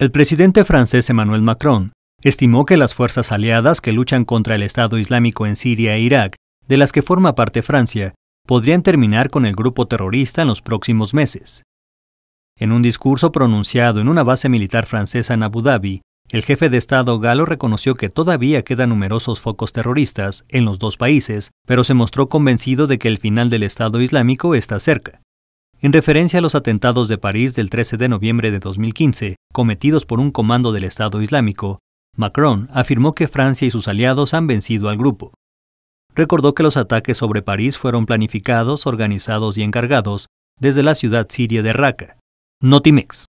El presidente francés Emmanuel Macron estimó que las fuerzas aliadas que luchan contra el Estado Islámico en Siria e Irak, de las que forma parte Francia, podrían terminar con el grupo terrorista en los próximos meses. En un discurso pronunciado en una base militar francesa en Abu Dhabi, el jefe de Estado galo reconoció que todavía quedan numerosos focos terroristas en los dos países, pero se mostró convencido de que el final del Estado Islámico está cerca en referencia a los atentados de París del 13 de noviembre de 2015, cometidos por un comando del Estado Islámico, Macron afirmó que Francia y sus aliados han vencido al grupo. Recordó que los ataques sobre París fueron planificados, organizados y encargados desde la ciudad siria de Raqqa, Notimex.